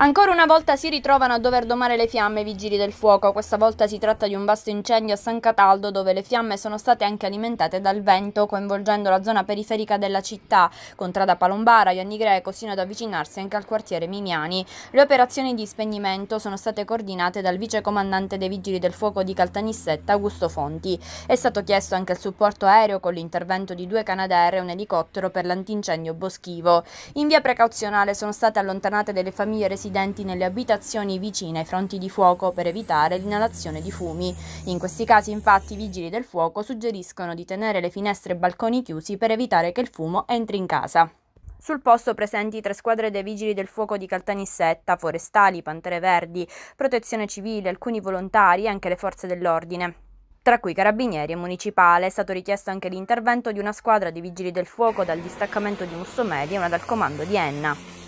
Ancora una volta si ritrovano a dover domare le fiamme i vigili del fuoco, questa volta si tratta di un vasto incendio a San Cataldo dove le fiamme sono state anche alimentate dal vento coinvolgendo la zona periferica della città, contrada Palombara, Ianni Greco, sino ad avvicinarsi anche al quartiere Mimiani. Le operazioni di spegnimento sono state coordinate dal vicecomandante dei vigili del fuoco di Caltanissetta, Augusto Fonti. È stato chiesto anche il supporto aereo con l'intervento di due Canadair e un elicottero per l'antincendio boschivo. In via precauzionale sono state allontanate delle famiglie residenti residenti nelle abitazioni vicine ai fronti di fuoco per evitare l'inalazione di fumi. In questi casi infatti i vigili del fuoco suggeriscono di tenere le finestre e i balconi chiusi per evitare che il fumo entri in casa. Sul posto presenti tre squadre dei vigili del fuoco di Caltanissetta, forestali, pantere verdi, protezione civile, alcuni volontari e anche le forze dell'ordine tra cui carabinieri e municipale. È stato richiesto anche l'intervento di una squadra di vigili del fuoco dal distaccamento di Mussomeli e una dal comando di Enna.